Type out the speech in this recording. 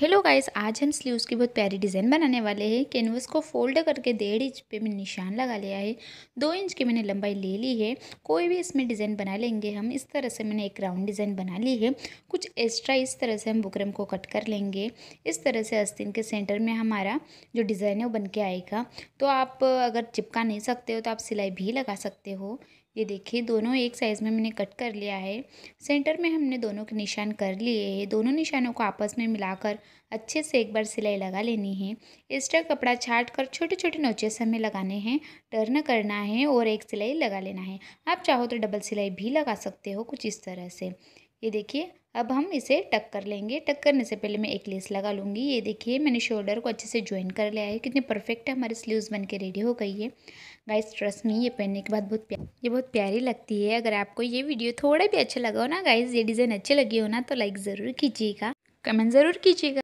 hello guys आज हम sleeves की बहुत प्यारी डिज़ाइन बनाने वाले हैं कैनवस को फोल्ड करके डेढ़ इंच पे मैंने निशान लगा लिया है दो इंच की मैंने लंबाई ले ली है कोई भी इसमें डिज़ाइन बना लेंगे हम इस तरह से मैंने एक राउंड डिज़ाइन बना ली है कुछ एक्स्ट्रा इस तरह से हम बुकरम को कट कर लेंगे इस तरह से अस्तिन के सेंटर में हमारा जो डिज़ाइन है वो बन के आएगा तो आप अगर चिपका नहीं सकते हो तो आप सिलाई भी लगा सकते हो ये देखिए दोनों एक साइज़ में मैंने कट कर लिया है सेंटर में हमने दोनों के निशान कर लिए हैं दोनों निशानों को आपस में मिलाकर अच्छे से एक बार सिलाई लगा लेनी है एक्स्ट्रा कपड़ा छाट कर छोटे छोटे नोचेस हमें लगाने हैं टर्न करना है और एक सिलाई लगा लेना है आप चाहो तो डबल सिलाई भी लगा सकते हो कुछ इस तरह से ये देखिए अब हम इसे टक कर लेंगे टक करने से पहले मैं एक लेस लगा लूँगी ये देखिए मैंने शोल्डर को अच्छे से ज्वाइन कर लिया है कितनी परफेक्ट है हमारी स्लीव्स बन के रेडी हो गई है गाइस ट्रस्ट में ये पहनने के बाद बहुत प्यार ये बहुत प्यारी लगती है अगर आपको ये वीडियो थोड़ा भी अच्छा लगा हो ना गाइस ये डिज़ाइन अच्छी लगी हो ना तो लाइक ज़रूर कीजिएगा कमेंट ज़रूर कीजिएगा